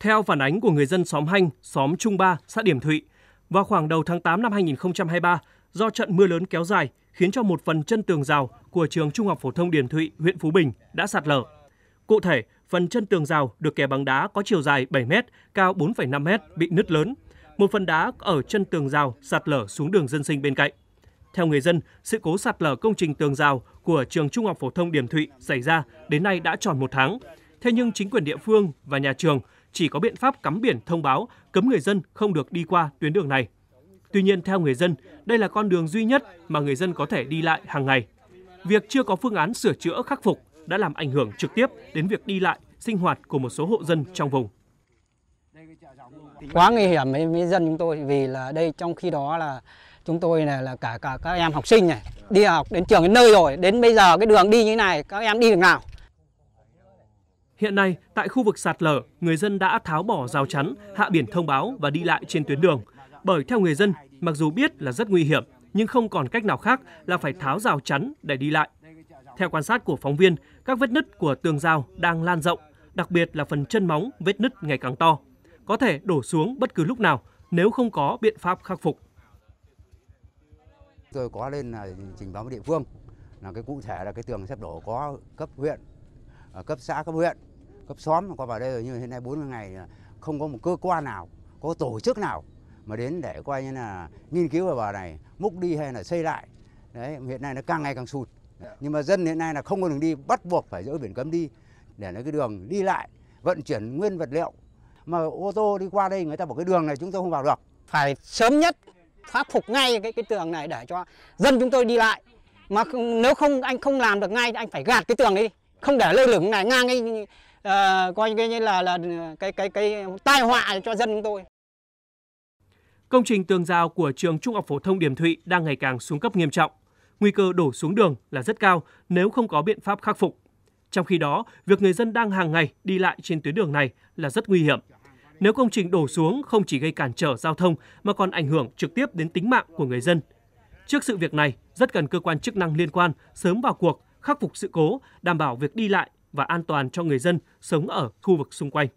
Theo phản ánh của người dân xóm Hanh, xóm Trung Ba, xã Điểm Thụy, vào khoảng đầu tháng 8 năm 2023, do trận mưa lớn kéo dài khiến cho một phần chân tường rào của trường Trung học phổ thông Điền Thụy, huyện Phú Bình đã sạt lở. Cụ thể, phần chân tường rào được kè bằng đá có chiều dài 7 m, cao 4,5 m bị nứt lớn. Một phần đá ở chân tường rào sạt lở xuống đường dân sinh bên cạnh. Theo người dân, sự cố sạt lở công trình tường rào của trường Trung học phổ thông Điểm Thụy xảy ra đến nay đã tròn một tháng. Thế nhưng chính quyền địa phương và nhà trường chỉ có biện pháp cắm biển thông báo cấm người dân không được đi qua tuyến đường này. Tuy nhiên, theo người dân, đây là con đường duy nhất mà người dân có thể đi lại hàng ngày. Việc chưa có phương án sửa chữa khắc phục đã làm ảnh hưởng trực tiếp đến việc đi lại, sinh hoạt của một số hộ dân trong vùng. Quá nguy hiểm với, với dân chúng tôi vì là đây trong khi đó là chúng tôi này là cả cả các em học sinh này đi học đến trường đến nơi rồi đến bây giờ cái đường đi như thế này các em đi được nào Hiện nay, tại khu vực sạt lở, người dân đã tháo bỏ rào chắn, hạ biển thông báo và đi lại trên tuyến đường. Bởi theo người dân, mặc dù biết là rất nguy hiểm, nhưng không còn cách nào khác là phải tháo rào chắn để đi lại. Theo quan sát của phóng viên, các vết nứt của tường rào đang lan rộng, đặc biệt là phần chân móng vết nứt ngày càng to, có thể đổ xuống bất cứ lúc nào nếu không có biện pháp khắc phục. Tôi có lên à, trình báo với địa phương là cái cụ thể là cái tường sắp đổ có cấp huyện, à, cấp xã, cấp huyện cấp xóm qua vào đây rồi như hiện nay 40 ngày không có một cơ quan nào có tổ chức nào mà đến để coi như là nghiên cứu về bờ này múc đi hay là xây lại đấy hiện nay nó càng ngày càng sụt dạ. nhưng mà dân hiện nay là không có đường đi bắt buộc phải dỡ biển cấm đi để nó cái đường đi lại vận chuyển nguyên vật liệu mà ô tô đi qua đây người ta bảo cái đường này chúng tôi không vào được phải sớm nhất khắc phục ngay cái cái tường này để cho dân chúng tôi đi lại mà không, nếu không anh không làm được ngay thì anh phải gạt cái tường đi không để lơ lửng này ngang ấy uh, coi như là là ờ, cái cái cái tai họa cho dân chúng tôi. Công trình tường rào của trường Trung học phổ thông Điểm Thụy đang ngày càng xuống cấp nghiêm trọng. Nguy cơ đổ xuống đường là rất cao nếu không có biện pháp khắc phục. Trong khi đó, việc người dân đang hàng ngày đi lại trên tuyến đường này là rất nguy hiểm. Nếu công trình đổ xuống không chỉ gây cản trở giao thông mà còn ảnh hưởng trực tiếp đến tính mạng của người dân. Trước sự việc này, rất cần cơ quan chức năng liên quan sớm vào cuộc khắc phục sự cố, đảm bảo việc đi lại và an toàn cho người dân sống ở khu vực xung quanh.